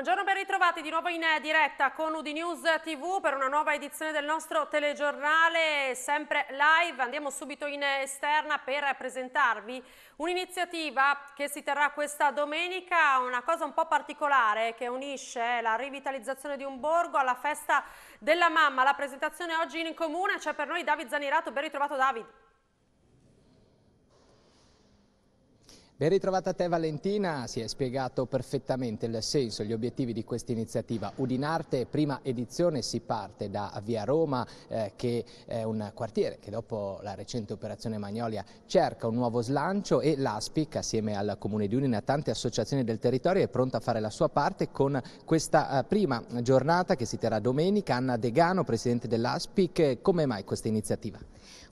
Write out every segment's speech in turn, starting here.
Buongiorno, ben ritrovati di nuovo in eh, diretta con Udi News TV per una nuova edizione del nostro telegiornale, sempre live. Andiamo subito in eh, esterna per presentarvi un'iniziativa che si terrà questa domenica, una cosa un po' particolare che unisce eh, la rivitalizzazione di un borgo alla festa della mamma. La presentazione oggi in comune c'è per noi David Zanirato, ben ritrovato David. Ben ritrovata a te Valentina, si è spiegato perfettamente il senso, gli obiettivi di questa iniziativa. Udinarte, prima edizione, si parte da Via Roma eh, che è un quartiere che dopo la recente operazione Magnolia cerca un nuovo slancio e l'ASPIC assieme al Comune di Udine e a tante associazioni del territorio è pronta a fare la sua parte con questa eh, prima giornata che si terrà domenica. Anna Degano, Presidente dell'ASPIC, come mai questa iniziativa?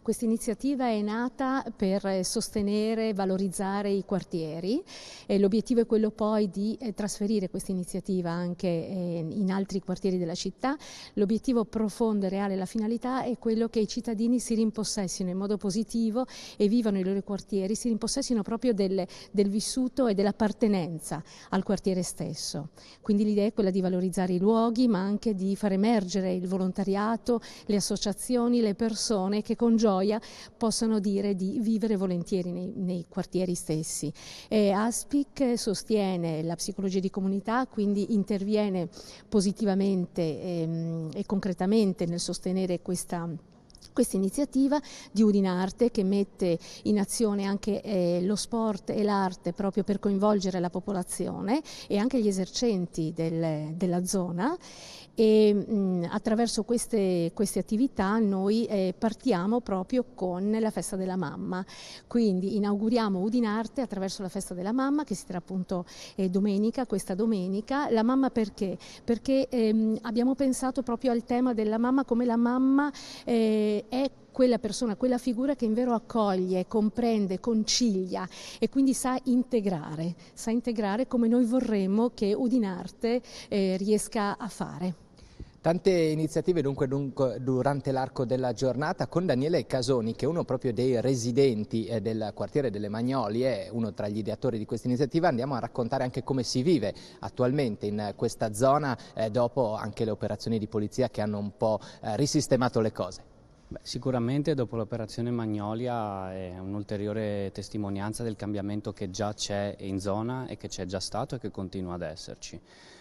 Questa iniziativa è nata per eh, sostenere e valorizzare i quartieri e l'obiettivo è quello poi di eh, trasferire questa iniziativa anche eh, in altri quartieri della città. L'obiettivo profondo e reale, la finalità è quello che i cittadini si rimpossessino in modo positivo e vivano i loro quartieri, si rimpossessino proprio del, del vissuto e dell'appartenenza al quartiere stesso. Quindi l'idea è quella di valorizzare i luoghi ma anche di far emergere il volontariato, le associazioni, le persone che congiungono gioia possono dire di vivere volentieri nei, nei quartieri stessi. E eh, Aspic sostiene la psicologia di comunità, quindi interviene positivamente e, ehm, e concretamente nel sostenere questa questa iniziativa di Arte che mette in azione anche eh, lo sport e l'arte proprio per coinvolgere la popolazione e anche gli esercenti del, della zona e mh, attraverso queste, queste, attività noi eh, partiamo proprio con la festa della mamma quindi inauguriamo Arte attraverso la festa della mamma che si terrà appunto eh, domenica questa domenica la mamma perché? perché ehm, abbiamo pensato proprio al tema della mamma come la mamma eh, è quella persona, quella figura che in vero accoglie, comprende, concilia e quindi sa integrare, sa integrare come noi vorremmo che Udinarte eh, riesca a fare. Tante iniziative dunque, dunque durante l'arco della giornata con Daniele Casoni che è uno proprio dei residenti eh, del quartiere delle Magnoli, è uno tra gli ideatori di questa iniziativa, andiamo a raccontare anche come si vive attualmente in questa zona eh, dopo anche le operazioni di polizia che hanno un po' eh, risistemato le cose. Beh, sicuramente dopo l'operazione Magnolia è un'ulteriore testimonianza del cambiamento che già c'è in zona e che c'è già stato e che continua ad esserci.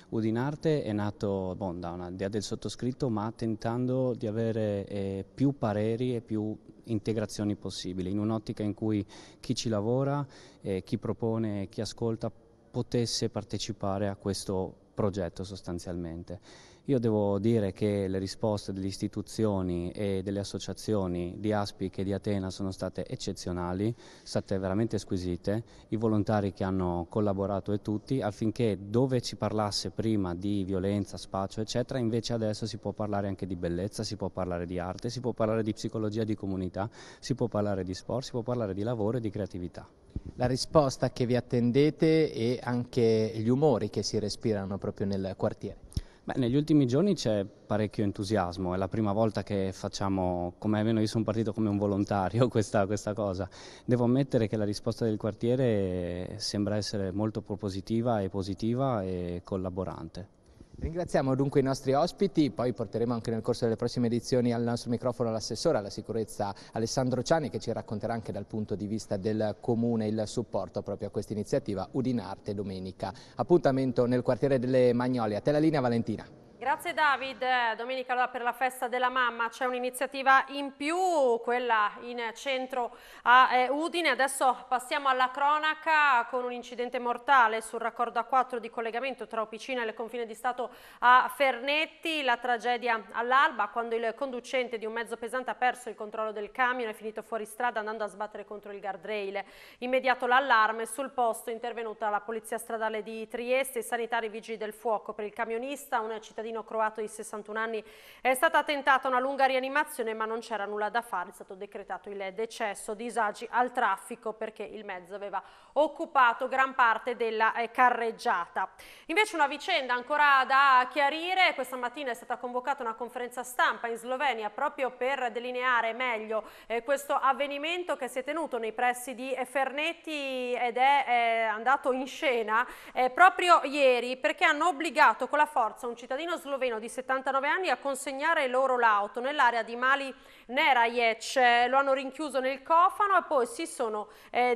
Udinarte è nato bon, da un'idea del sottoscritto ma tentando di avere eh, più pareri e più integrazioni possibili in un'ottica in cui chi ci lavora, eh, chi propone, chi ascolta potesse partecipare a questo progetto sostanzialmente. Io devo dire che le risposte delle istituzioni e delle associazioni di Aspic e di Atena sono state eccezionali, state veramente squisite, i volontari che hanno collaborato e tutti affinché dove ci parlasse prima di violenza, spaccio eccetera, invece adesso si può parlare anche di bellezza, si può parlare di arte, si può parlare di psicologia di comunità, si può parlare di sport, si può parlare di lavoro e di creatività. La risposta che vi attendete e anche gli umori che si respirano proprio nel quartiere. Beh, negli ultimi giorni c'è parecchio entusiasmo, è la prima volta che facciamo, come almeno io sono partito come un volontario questa, questa, cosa. Devo ammettere che la risposta del quartiere sembra essere molto propositiva e positiva e collaborante. Ringraziamo dunque i nostri ospiti, poi porteremo anche nel corso delle prossime edizioni al nostro microfono l'assessore alla sicurezza Alessandro Ciani che ci racconterà anche dal punto di vista del comune il supporto proprio a questa iniziativa Udinarte Domenica. Appuntamento nel quartiere delle Magnoli, a Te la linea Valentina. Grazie David. Domenica allora, per la festa della mamma c'è un'iniziativa in più, quella in centro a eh, Udine. Adesso passiamo alla cronaca con un incidente mortale sul raccordo A4 di collegamento tra Opicina e le confine di Stato a Fernetti. La tragedia all'alba quando il conducente di un mezzo pesante ha perso il controllo del camion e è finito fuori strada andando a sbattere contro il guardrail. Immediato l'allarme, sul posto è intervenuta la Polizia Stradale di Trieste, e i sanitari vigili del fuoco per il camionista, un cittadino cittadino croato di 61 anni è stata tentata una lunga rianimazione ma non c'era nulla da fare, è stato decretato il decesso, disagi al traffico perché il mezzo aveva occupato gran parte della eh, carreggiata. Invece una vicenda ancora da chiarire, questa mattina è stata convocata una conferenza stampa in Slovenia proprio per delineare meglio eh, questo avvenimento che si è tenuto nei pressi di Fernetti ed è eh, andato in scena proprio ieri perché hanno obbligato con la forza un cittadino sloveno di 79 anni a consegnare loro l'auto nell'area di Mali Nerajec, lo hanno rinchiuso nel cofano e poi si sono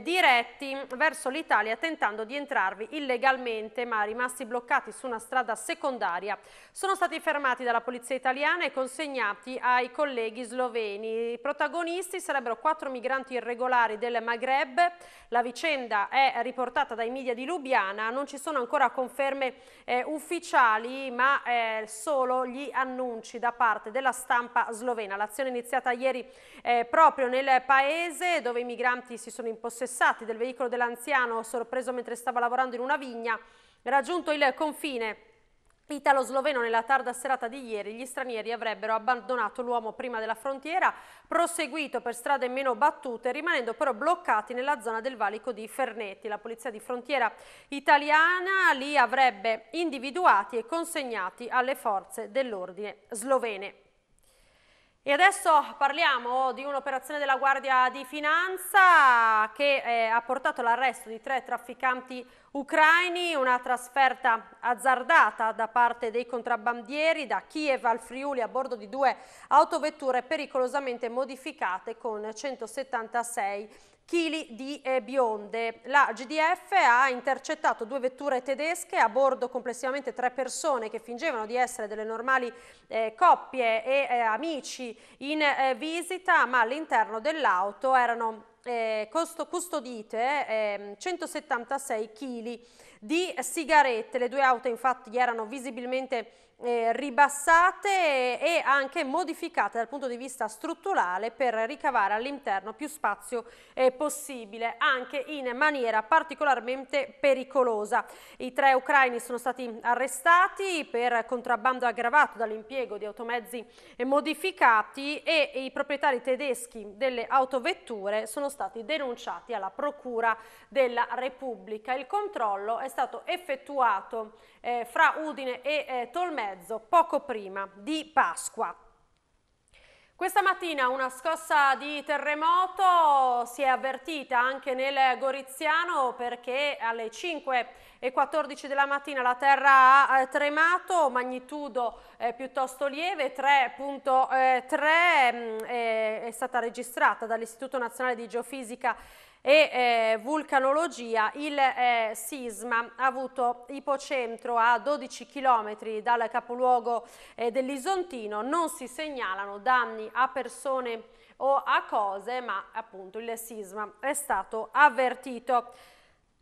diretti verso verso l'Italia tentando di entrarvi illegalmente ma rimasti bloccati su una strada secondaria. Sono stati fermati dalla polizia italiana e consegnati ai colleghi sloveni. I protagonisti sarebbero quattro migranti irregolari del Maghreb. La vicenda è riportata dai media di Lubiana, non ci sono ancora conferme eh, ufficiali ma eh, solo gli annunci da parte della stampa slovena. L'azione è iniziata ieri eh, proprio nel paese dove i migranti si sono impossessati del veicolo dell'anziano anziano sorpreso mentre stava lavorando in una vigna, raggiunto il confine italo-sloveno nella tarda serata di ieri gli stranieri avrebbero abbandonato l'uomo prima della frontiera, proseguito per strade meno battute, rimanendo però bloccati nella zona del valico di Fernetti. La polizia di frontiera italiana li avrebbe individuati e consegnati alle forze dell'ordine slovene. E adesso parliamo di un'operazione della Guardia di Finanza che eh, ha portato all'arresto di tre trafficanti ucraini, una trasferta azzardata da parte dei contrabbandieri da Kiev al Friuli a bordo di due autovetture pericolosamente modificate con 176 kg di eh, bionde. La GDF ha intercettato due vetture tedesche, a bordo complessivamente tre persone che fingevano di essere delle normali eh, coppie e eh, amici in eh, visita, ma all'interno dell'auto erano eh, custodite 176 ehm, kg di sigarette. Le due auto infatti erano visibilmente eh, ribassate e anche modificate dal punto di vista strutturale per ricavare all'interno più spazio eh, possibile, anche in maniera particolarmente pericolosa. I tre ucraini sono stati arrestati per contrabbando aggravato dall'impiego di automezzi eh, modificati e i proprietari tedeschi delle autovetture sono stati denunciati alla Procura della Repubblica. Il controllo è stato effettuato eh, fra Udine e eh, Tolmezzo mezzo, poco prima di Pasqua. Questa mattina una scossa di terremoto si è avvertita anche nel Goriziano perché alle 5 e 14 della mattina la terra ha eh, tremato, magnitudo eh, piuttosto lieve, 3.3 eh, mm, eh, è stata registrata dall'Istituto Nazionale di Geofisica e eh, vulcanologia, il eh, sisma ha avuto ipocentro a 12 km dal capoluogo eh, dell'Isontino, non si segnalano danni a persone o a cose, ma appunto il sisma è stato avvertito.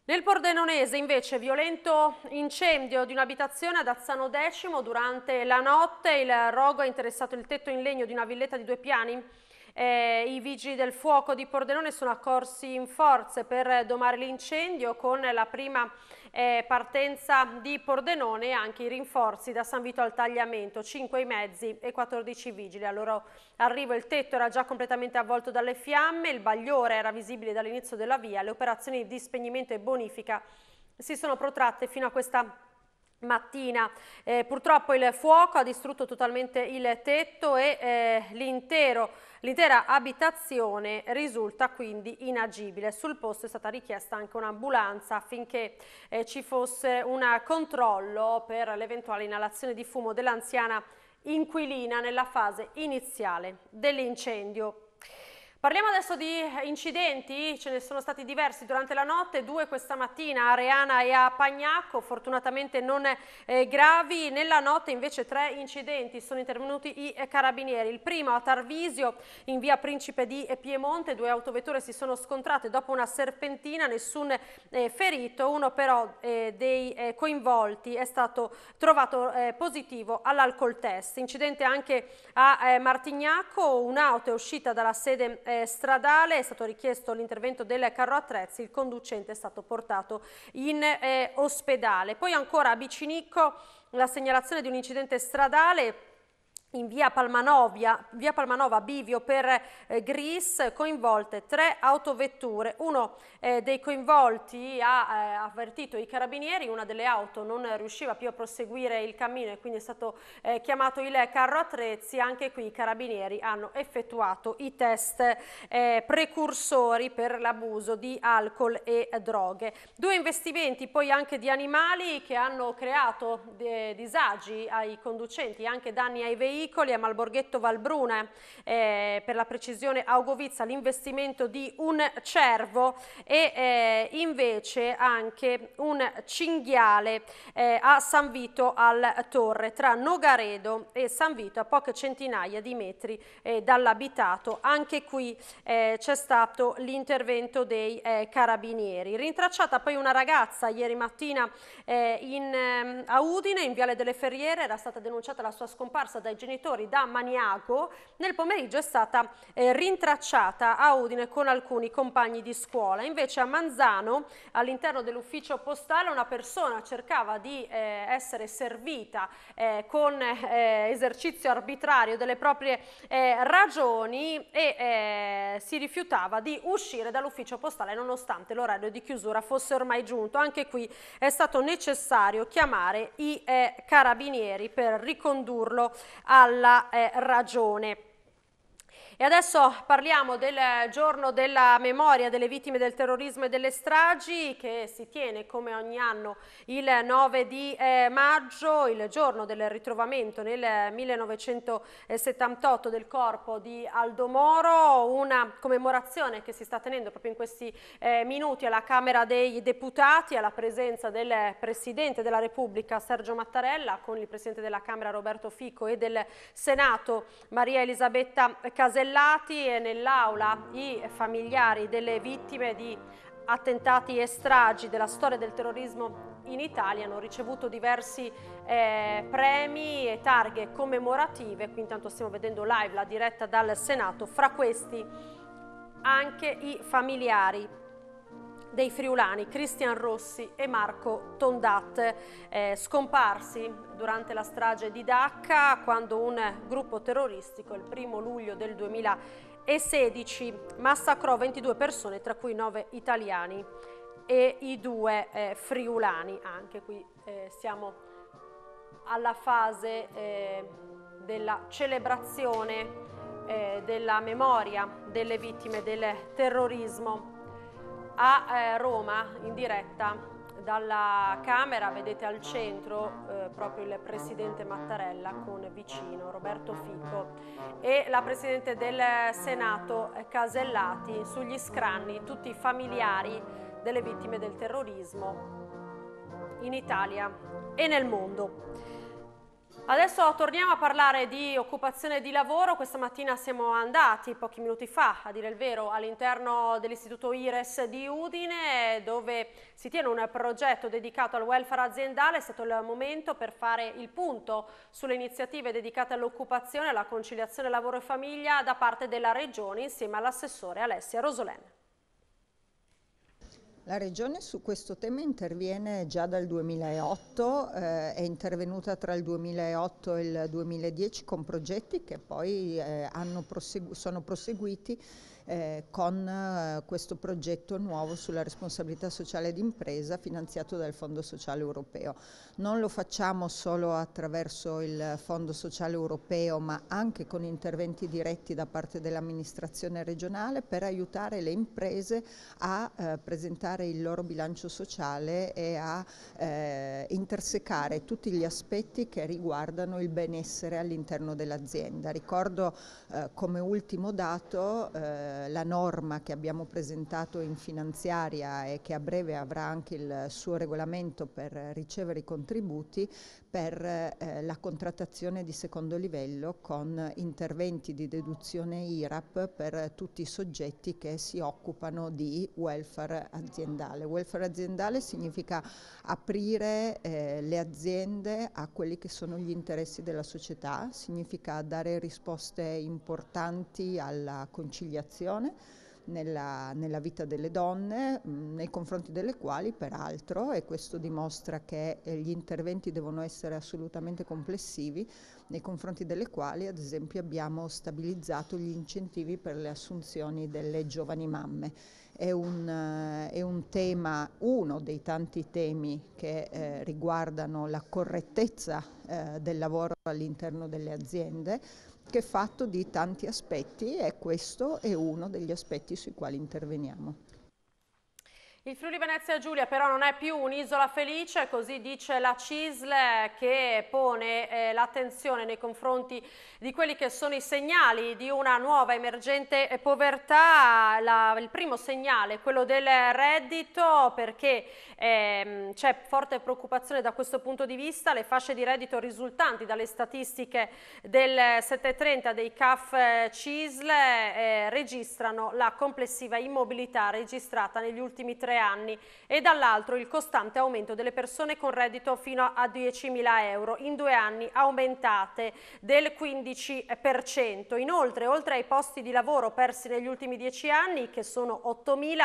Nel Pordenonese invece violento incendio di un'abitazione ad Azzano Decimo durante la notte, il rogo ha interessato il tetto in legno di una villetta di due piani eh, I vigili del fuoco di Pordenone sono accorsi in forze per domare l'incendio con la prima eh, partenza di Pordenone e anche i rinforzi da San Vito al tagliamento, 5 i mezzi e 14 vigili. Al loro arrivo il tetto era già completamente avvolto dalle fiamme, il bagliore era visibile dall'inizio della via, le operazioni di spegnimento e bonifica si sono protratte fino a questa mattina. Eh, purtroppo il fuoco ha distrutto totalmente il tetto e eh, l'intera abitazione risulta quindi inagibile. Sul posto è stata richiesta anche un'ambulanza affinché eh, ci fosse un controllo per l'eventuale inalazione di fumo dell'anziana inquilina nella fase iniziale dell'incendio. Parliamo adesso di incidenti, ce ne sono stati diversi durante la notte, due questa mattina a Reana e a Pagnacco, fortunatamente non eh, gravi, nella notte invece tre incidenti, sono intervenuti i eh, carabinieri, il primo a Tarvisio in via Principe di eh, Piemonte, due autovetture si sono scontrate dopo una serpentina, nessun eh, ferito, uno però eh, dei eh, coinvolti è stato trovato positivo all'alcol test. Incidente anche a Martignacco, un'auto è uscita dalla sede eh, stradale, è stato richiesto l'intervento del carro attrezzi, il conducente è stato portato in eh, ospedale. Poi ancora a Bicinicco la segnalazione di un incidente stradale in via, via Palmanova Bivio per eh, Gris coinvolte tre autovetture. Uno eh, dei coinvolti ha eh, avvertito i carabinieri, una delle auto non riusciva più a proseguire il cammino e quindi è stato eh, chiamato il carro attrezzi. Anche qui i carabinieri hanno effettuato i test eh, precursori per l'abuso di alcol e droghe. Due investimenti poi anche di animali che hanno creato eh, disagi ai conducenti, anche danni ai veicoli veicoli a Malborghetto Valbrune, eh, per la precisione Augovizza l'investimento di un cervo e eh, invece anche un cinghiale eh, a San Vito al Torre, tra Nogaredo e San Vito a poche centinaia di metri eh, dall'abitato. Anche qui eh, c'è stato l'intervento dei eh, carabinieri. Rintracciata poi una ragazza ieri mattina in, ehm, a Udine, in Viale delle Ferriere, era stata denunciata la sua scomparsa dai genitori genitori da Maniago, nel pomeriggio è stata eh, rintracciata a Udine con alcuni compagni di scuola. Invece a Manzano, all'interno dell'ufficio postale, una persona cercava di eh, essere servita eh, con eh, esercizio arbitrario delle proprie eh, ragioni e eh, si rifiutava di uscire dall'ufficio postale nonostante l'orario di chiusura fosse ormai giunto. Anche qui è stato necessario chiamare i carabinieri per ricondurlo a alla eh, ragione. E adesso parliamo del giorno della memoria delle vittime del terrorismo e delle stragi che si tiene come ogni anno il 9 di eh, maggio, il giorno del ritrovamento nel 1978 del corpo di Aldo Moro, una commemorazione che si sta tenendo proprio in questi eh, minuti alla Camera dei Deputati alla presenza del Presidente della Repubblica Sergio Mattarella con il Presidente della Camera Roberto Fico e del Senato Maria Elisabetta Casellari appellati e nell'aula i familiari delle vittime di attentati e stragi della storia del terrorismo in Italia hanno ricevuto diversi eh, premi e targhe commemorative, qui intanto stiamo vedendo live la diretta dal Senato, fra questi anche i familiari dei friulani Cristian Rossi e Marco Tondat, eh, scomparsi durante la strage di Dacca quando un gruppo terroristico il primo luglio del 2016 massacrò 22 persone, tra cui 9 italiani e i due eh, friulani. Anche qui eh, siamo alla fase eh, della celebrazione eh, della memoria delle vittime del terrorismo a eh, Roma in diretta dalla Camera, vedete al centro eh, proprio il Presidente Mattarella con vicino Roberto Fico e la Presidente del Senato eh, Casellati sugli scranni tutti i familiari delle vittime del terrorismo in Italia e nel mondo. Adesso torniamo a parlare di occupazione di lavoro. Questa mattina siamo andati, pochi minuti fa, a dire il vero, all'interno dell'istituto IRES di Udine, dove si tiene un progetto dedicato al welfare aziendale. È stato il momento per fare il punto sulle iniziative dedicate all'occupazione, e alla conciliazione lavoro e famiglia da parte della Regione insieme all'assessore Alessia Rosolena. La Regione su questo tema interviene già dal 2008, eh, è intervenuta tra il 2008 e il 2010 con progetti che poi eh, prosegu sono proseguiti eh, con eh, questo progetto nuovo sulla responsabilità sociale d'impresa finanziato dal Fondo Sociale Europeo. Non lo facciamo solo attraverso il Fondo Sociale Europeo ma anche con interventi diretti da parte dell'amministrazione regionale per aiutare le imprese a eh, presentare il loro bilancio sociale e a eh, intersecare tutti gli aspetti che riguardano il benessere all'interno dell'azienda. Ricordo eh, come ultimo dato eh, eh, la norma che abbiamo presentato in finanziaria e che a breve avrà anche il suo regolamento per ricevere i contributi per eh, la contrattazione di secondo livello con interventi di deduzione IRAP per tutti i soggetti che si occupano di welfare aziendale. Welfare aziendale significa aprire eh, le aziende a quelli che sono gli interessi della società, significa dare risposte importanti alla conciliazione discriminazione nella, nella vita delle donne, mm, nei confronti delle quali peraltro, e questo dimostra che eh, gli interventi devono essere assolutamente complessivi, nei confronti delle quali ad esempio abbiamo stabilizzato gli incentivi per le assunzioni delle giovani mamme è un, è un, tema, uno dei tanti temi che eh, riguardano la correttezza eh, del lavoro all'interno delle aziende, che è fatto di tanti aspetti e questo è uno degli aspetti sui quali interveniamo. Il Friuli Venezia Giulia però non è più un'isola felice, così dice la CISL che pone eh, l'attenzione nei confronti di quelli che sono i segnali di una nuova emergente eh, povertà. La, il primo segnale è quello del reddito perché ehm, c'è forte preoccupazione da questo punto di vista. Le fasce di reddito risultanti dalle statistiche del 730 dei CAF eh, CISL eh, registrano la complessiva immobilità registrata negli ultimi tre anni e dall'altro il costante aumento delle persone con reddito fino a 10.000 euro, in due anni aumentate del 15%. Inoltre, oltre ai posti di lavoro persi negli ultimi dieci anni, che sono 8.000,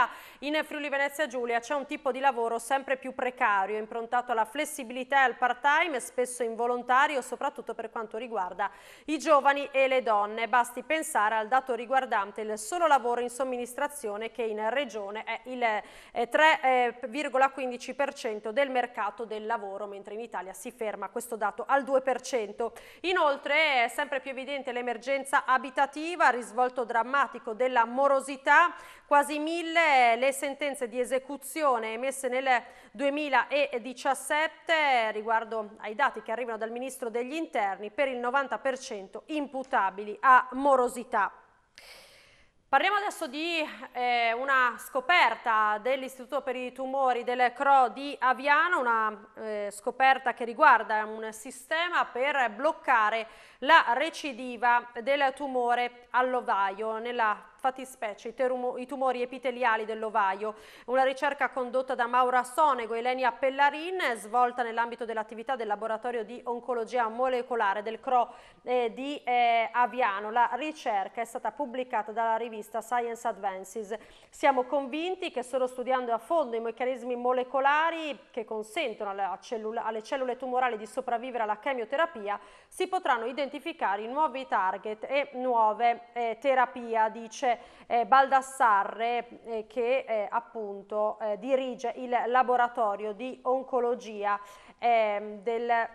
in Friuli Venezia Giulia c'è un tipo di lavoro sempre più precario, improntato alla flessibilità e al part-time, spesso involontario, soprattutto per quanto riguarda i giovani e le donne. Basti pensare al dato riguardante il solo lavoro in somministrazione che in regione è il 3,15% eh, del mercato del lavoro, mentre in Italia si ferma questo dato al 2%. Inoltre è sempre più evidente l'emergenza abitativa, risvolto drammatico della morosità, quasi mille eh, le sentenze di esecuzione emesse nel 2017 riguardo ai dati che arrivano dal Ministro degli Interni per il 90% imputabili a morosità. Parliamo adesso di eh, una scoperta dell'Istituto per i Tumori del CRO di Aviano, una eh, scoperta che riguarda un sistema per bloccare la recidiva del tumore all'ovaio nella fattispecie i, tumori epiteliali dell'ovaio. Una ricerca condotta da Maura Sonego e Elenia Pellarin, svolta nell'ambito dell'attività del laboratorio di oncologia molecolare del CRO eh, di eh, Aviano. La ricerca è stata pubblicata dalla rivista Science Advances. Siamo convinti che solo studiando a fondo i meccanismi molecolari che consentono alla cellula, alle cellule tumorali di sopravvivere alla chemioterapia si potranno identificare identificare nuovi target e nuove eh, terapie, dice eh, Baldassarre eh, che eh, appunto eh, dirige il laboratorio di oncologia ehm, del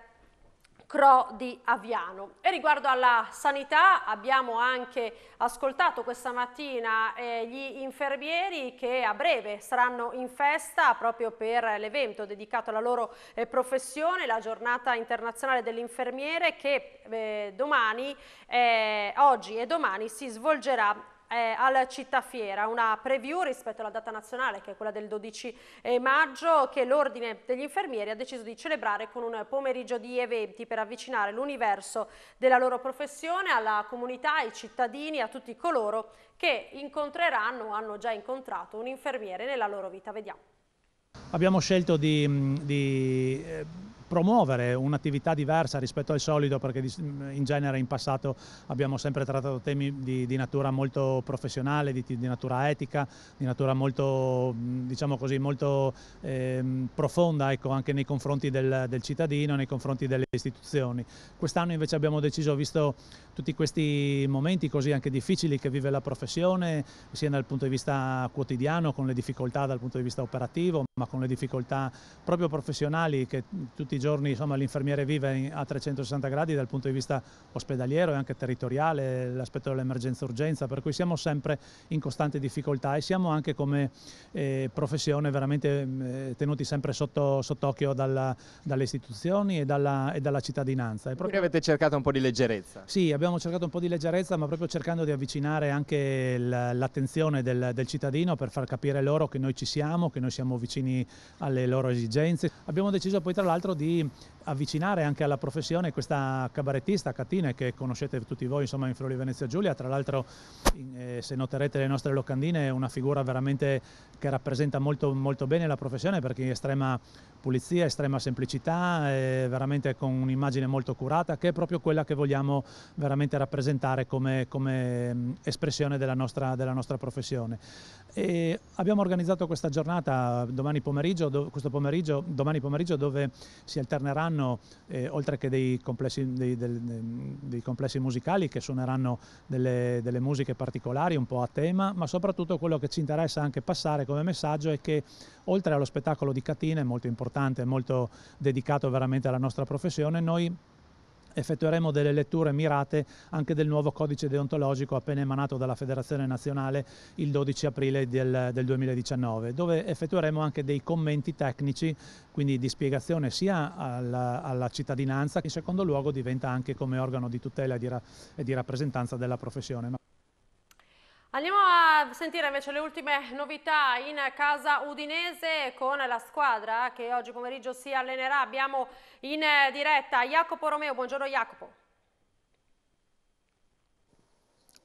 Cro di Aviano. E riguardo alla sanità abbiamo anche ascoltato questa mattina eh, gli infermieri che a breve saranno in festa proprio per l'evento dedicato alla loro eh, professione, la giornata internazionale dell'infermiere che eh, domani, eh, oggi e domani si svolgerà eh, al Città Fiera, una preview rispetto alla data nazionale che è quella del 12 eh, maggio che l'Ordine degli Infermieri ha deciso di celebrare con un pomeriggio di eventi per avvicinare l'universo della loro professione alla comunità, ai cittadini, a tutti coloro che incontreranno o hanno già incontrato un infermiere nella loro vita. Vediamo. Abbiamo scelto di, mm, di eh, promuovere un'attività diversa rispetto al solito perché mm, in genere in passato abbiamo sempre trattato temi di, di natura molto professionale, di, di, natura etica, di natura molto, mm, diciamo così, molto ehm, profonda ecco, anche nei confronti del, del, cittadino, nei confronti delle istituzioni. Quest'anno invece abbiamo deciso, visto tutti questi momenti così anche difficili che vive la professione, sia dal punto di vista quotidiano, con le difficoltà dal punto di vista operativo, ma con le difficoltà proprio professionali che tutti i giorni l'infermiere vive a 360 gradi dal punto di vista ospedaliero e anche territoriale, l'aspetto dell'emergenza-urgenza, per cui siamo sempre in costante difficoltà e siamo anche come eh, professione veramente eh, tenuti sempre sotto, sott'occhio dalle istituzioni e dalla, e dalla cittadinanza. E proprio... Quindi avete cercato un po' di leggerezza? Sì, abbiamo cercato un po' di leggerezza, ma proprio cercando di avvicinare anche l'attenzione del, del cittadino per far capire loro che noi ci siamo, che noi siamo vicini cittadini alle loro esigenze. Abbiamo deciso poi tra l'altro di avvicinare anche alla professione questa cabarettista Catine che conoscete tutti voi insomma in Friuli Venezia Giulia, tra l'altro eh, se noterete le nostre locandine è una figura veramente che rappresenta molto, molto bene la professione perché è estrema pulizia, estrema semplicità, eh, veramente con un'immagine molto curata che è proprio quella che vogliamo veramente rappresentare come, come espressione della nostra, della nostra professione. E abbiamo organizzato questa giornata, domani domani pomeriggio, do, pomeriggio, domani pomeriggio dove si alterneranno, eh, oltre che dei complessi, dei, del, dei complessi, musicali che suoneranno delle, delle musiche particolari un po' a tema, ma soprattutto quello che ci interessa anche passare come messaggio è che oltre allo spettacolo di Catine, molto importante, molto dedicato veramente alla nostra professione, noi effettueremo delle letture mirate anche del nuovo codice deontologico appena emanato dalla Federazione Nazionale il 12 aprile del, del 2019, dove effettueremo anche dei commenti tecnici, quindi di spiegazione sia alla, alla cittadinanza, che in secondo luogo diventa anche come organo di tutela e di, ra e di rappresentanza della professione. Andiamo a sentire invece le ultime novità in casa udinese con la squadra che oggi pomeriggio si allenerà. Abbiamo in diretta Jacopo Romeo. Buongiorno Jacopo.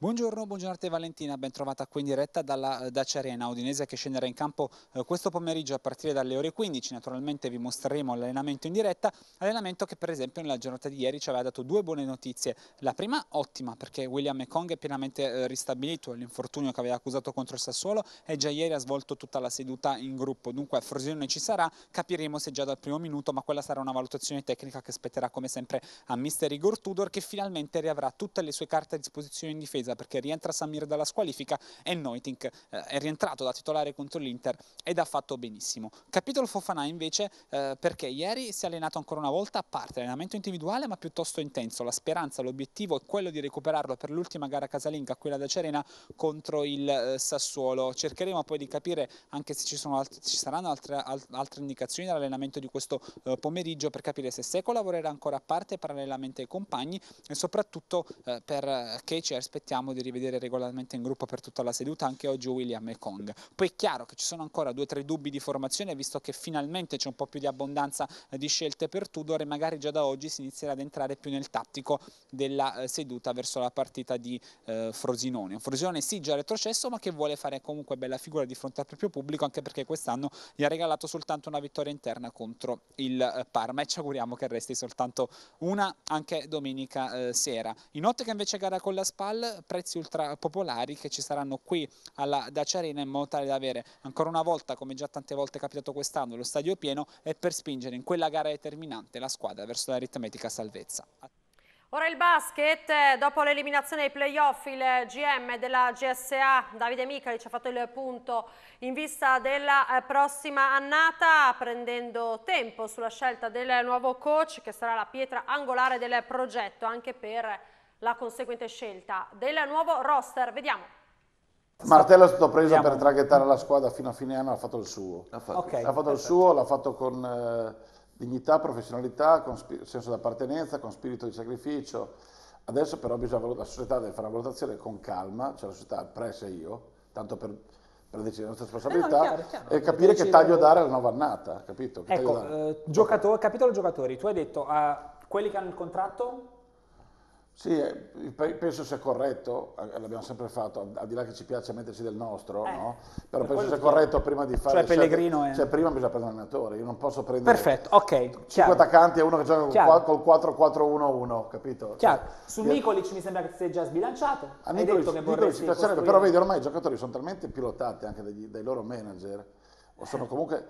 Buongiorno, buongiorno a te Valentina, ben trovata qui in diretta dalla eh, Dacia Arena, Udinese che scenderà in campo eh, questo pomeriggio a partire dalle ore 15, naturalmente vi mostreremo l'allenamento in diretta, allenamento che per esempio nella giornata di ieri ci aveva dato due buone notizie, la prima ottima perché William Mekong è pienamente eh, ristabilito, l'infortunio che aveva accusato contro il Sassuolo e già ieri ha svolto tutta la seduta in gruppo, dunque Frosinone ci sarà, capiremo se già dal primo minuto, ma quella sarà una valutazione tecnica che spetterà come sempre a mister Igor Tudor che finalmente riavrà tutte le sue carte a disposizione in difesa squalifica perché rientra Samir dalla squalifica e Noiting eh, è rientrato da titolare contro l'Inter ed ha fatto benissimo. Capitolo Fofana invece eh, perché ieri si è allenato ancora una volta a parte, allenamento individuale ma piuttosto intenso, la speranza, l'obiettivo è quello di recuperarlo per l'ultima gara casalinga, quella da Cerena contro il eh, Sassuolo. Cercheremo poi di capire anche se ci, alt ci saranno altre, al altre indicazioni dall'allenamento di questo eh, pomeriggio per capire se Seco lavorerà ancora a parte parallelamente ai compagni e soprattutto eh, perché eh, ci aspettiamo speriamo di rivedere regolarmente in gruppo per tutta la seduta anche oggi William e Kong. Poi è chiaro che ci sono ancora due o tre dubbi di formazione visto che finalmente c'è un po' più di abbondanza eh, di scelte per Tudor e magari già da oggi si inizierà ad entrare più nel tattico della eh, seduta verso la partita di eh, Frosinone. Un Frosinone sì già retrocesso ma che vuole fare comunque bella figura di fronte al proprio pubblico anche perché quest'anno gli ha regalato soltanto una vittoria interna contro il eh, Parma e ci auguriamo che resti soltanto una anche domenica eh, sera. In ottica invece gara con la Spal prezzi ultra popolari che ci saranno qui alla Dacia Arena in modo tale da avere ancora una volta, come già tante volte è capitato quest'anno, lo stadio pieno e per spingere in quella gara determinante la squadra verso l'aritmetica salvezza. Ora il basket, dopo l'eliminazione dei playoff il GM della GSA Davide Micali ci ha fatto il punto in vista della eh, prossima annata prendendo tempo sulla scelta del nuovo coach che sarà la pietra angolare del progetto anche per la conseguente scelta del nuovo roster. Vediamo. Martello è stato preso Andiamo. per traghettare la squadra fino a fine anno, ha fatto il suo. Ha fatto, okay, l'ha fatto il suo, l'ha fatto con eh, dignità, professionalità, con spi- senso di appartenenza, con spirito di sacrificio. Adesso però valut- la società deve fare la valutazione con calma, cioè la società, il io, tanto per per decidere la nostra responsabilità eh no, chiaro, chiaro. e capire che taglio dare alla nuova annata, capito? Che ecco, eh, giocatore, capitolo giocatori, tu hai detto a quelli che hanno il contratto sì, eh, penso sia corretto, eh, l'abbiamo sempre fatto, al di là che ci piace metterci del nostro, eh, no? però per penso sia corretto prima di cioè, fare... Cioè Pellegrino è... Cioè prima bisogna prendere un allenatore, io non posso prendere... Perfetto, ok, 5 chiaro. attaccanti e uno che gioca chiaro. col 4-4-1-1, capito? Cioè, chiaro, cioè, su io... Nicolic mi sembra che sia già sbilanciato, a hai Nicolic, detto che Nicolic vorresti Nicolic Però vedi, ormai i giocatori sono talmente pilotati anche dai, dai loro manager, o sono eh. comunque...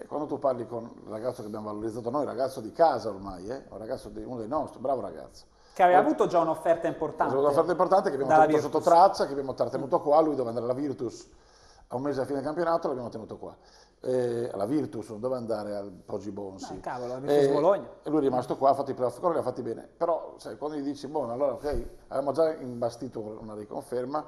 E quando tu parli con il ragazzo che abbiamo valorizzato noi, ragazzo di casa ormai, eh? un ragazzo di, uno dei nostri, bravo ragazzo, che aveva eh, avuto già un'offerta importante. Un'offerta importante che abbiamo tenuto Virtus. sotto traccia, che abbiamo tenuto qua, lui doveva andare alla Virtus a un mese a fine campionato, l'abbiamo tenuto qua. Eh, alla Virtus, non doveva andare al Poggi Bonsi. No, cavolo, la Virtus eh, Bologna. E lui è rimasto qua, ha fatto i playoff con li ha fatti bene. Però sai, quando gli dici, buono, allora ok, avevamo già imbastito una riconferma,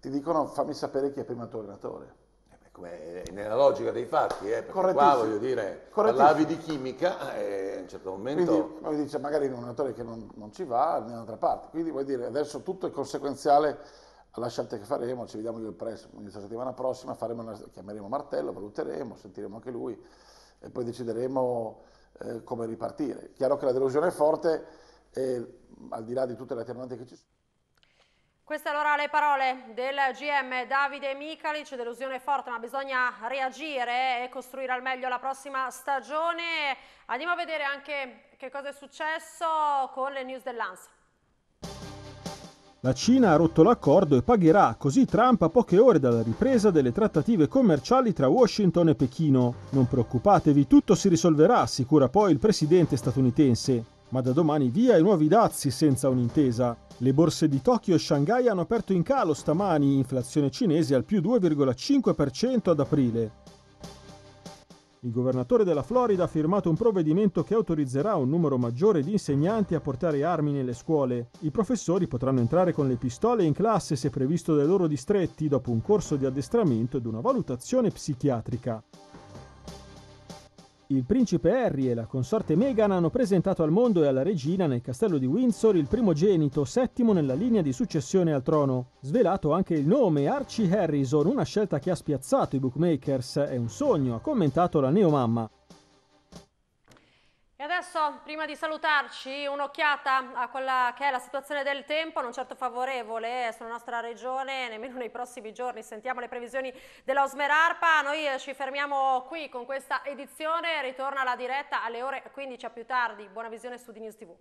ti dicono fammi sapere chi è prima il tuo allenatore. Eh, come nella logica dei fatti, eh, perché qua voglio dire, parlavi di chimica, eh, in un certo momento... Quindi dice magari un allenatore che non, non ci va, da un'altra parte. Quindi vuol dire, adesso tutto è conseguenziale alla scelta che faremo, ci vediamo io il press, la settimana prossima una, chiameremo Martello, valuteremo, sentiremo anche lui e poi decideremo eh, come ripartire. Chiaro che la delusione è forte e al di là di tutte le attenuanti che ci sono. Queste allora le parole del GM Davide Micalic, delusione forte ma bisogna reagire e costruire al meglio la prossima stagione. Andiamo a vedere anche che cosa è successo con le news dell'ANSA. La Cina ha rotto l'accordo e pagherà, così Trump a poche ore dalla ripresa delle trattative commerciali tra Washington e Pechino. Non preoccupatevi, tutto si risolverà, assicura poi il presidente statunitense. Ma da domani via i nuovi dazi senza un'intesa. Le borse di Tokyo e Shanghai hanno aperto in calo stamani, inflazione cinese al più 2,5% ad aprile. Il governatore della Florida ha firmato un provvedimento che autorizzerà un numero maggiore di insegnanti a portare armi nelle scuole. I professori potranno entrare con le pistole in classe se previsto dai loro distretti dopo un corso di addestramento ed una valutazione psichiatrica. Il principe Harry e la consorte Meghan hanno presentato al mondo e alla regina nel castello di Windsor il primogenito settimo nella linea di successione al trono. Svelato anche il nome Archie Harrison, una scelta che ha spiazzato i bookmakers, è un sogno, ha commentato la neomamma. E adesso, prima di salutarci, un'occhiata a quella che è la situazione del tempo, non certo favorevole eh, sulla nostra regione, nemmeno nei prossimi giorni. Sentiamo le previsioni dell'Osmerarpa. Noi eh, ci fermiamo qui con questa edizione, ritorna la diretta alle ore 15 a più tardi. Buona visione su di News TV.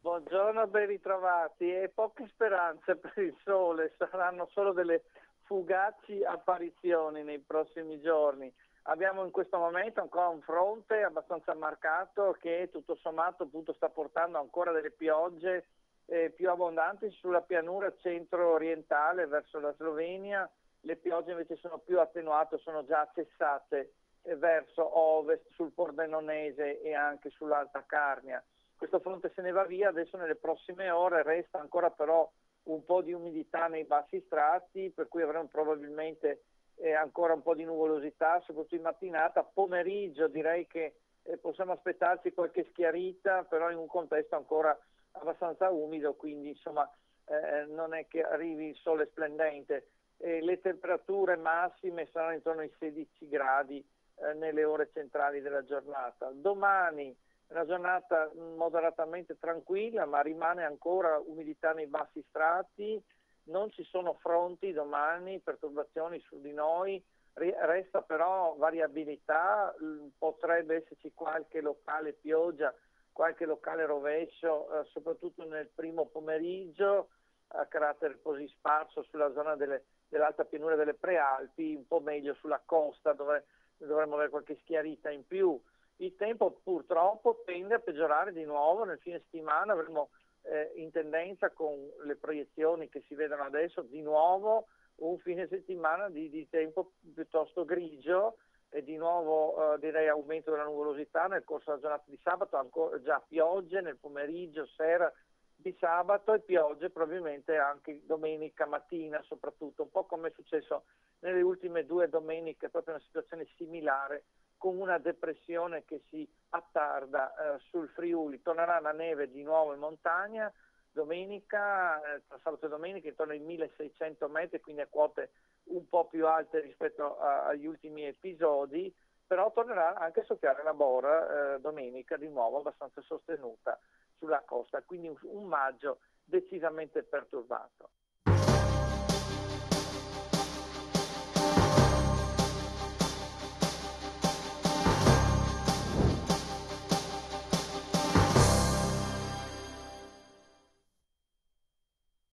Buongiorno, ben ritrovati e poche speranze per il sole, saranno solo delle fugaci apparizioni nei prossimi giorni abbiamo in questo momento ancora un fronte abbastanza marcato che tutto sommato appunto, sta portando ancora delle piogge eh, più abbondanti sulla pianura centro-orientale verso la Slovenia, le piogge invece sono più attenuate, sono già cessate eh, verso ovest sul Pordenonese e anche sull'Alta Carnia. Questo fronte se ne va via, adesso nelle prossime ore resta ancora però un po' di umidità nei bassi strati, per cui avremo probabilmente e ancora un po' di nuvolosità, soprattutto in mattinata, pomeriggio direi che eh, possiamo aspettarci qualche schiarita, però in un contesto ancora abbastanza umido, quindi insomma eh, non è che arrivi il sole splendente. le temperature massime saranno intorno ai 16 gradi eh, nelle ore centrali della giornata. Domani una giornata moderatamente tranquilla, ma rimane ancora umidità nei bassi strati, non ci sono fronti domani, perturbazioni su di noi, resta però variabilità, mm, potrebbe esserci qualche locale pioggia, qualche locale rovescio, eh, soprattutto nel primo pomeriggio, a carattere così sparso sulla zona delle, dell'alta pianura delle prealpi, un po' meglio sulla costa dove dovremmo avere qualche schiarita in più. Il tempo purtroppo tende a peggiorare di nuovo, nel fine settimana avremo eh, in tendenza con le proiezioni che si vedono adesso di nuovo un fine settimana di, di tempo piuttosto grigio e di nuovo eh, direi aumento della nuvolosità nel corso della giornata di sabato, ancora, già piogge nel pomeriggio, sera di sabato e piogge probabilmente anche domenica mattina soprattutto, un po' come è successo nelle ultime due domeniche, proprio una situazione similare con una depressione che si attarda eh, sul Friuli. Tornerà la neve di nuovo in montagna domenica, eh, tra sabato e domenica, intorno ai 1600 metri, quindi a quote un po' più alte rispetto a, agli ultimi episodi, però tornerà anche a soffiare la bora eh, domenica di nuovo abbastanza sostenuta sulla costa, quindi un, un maggio decisamente perturbato.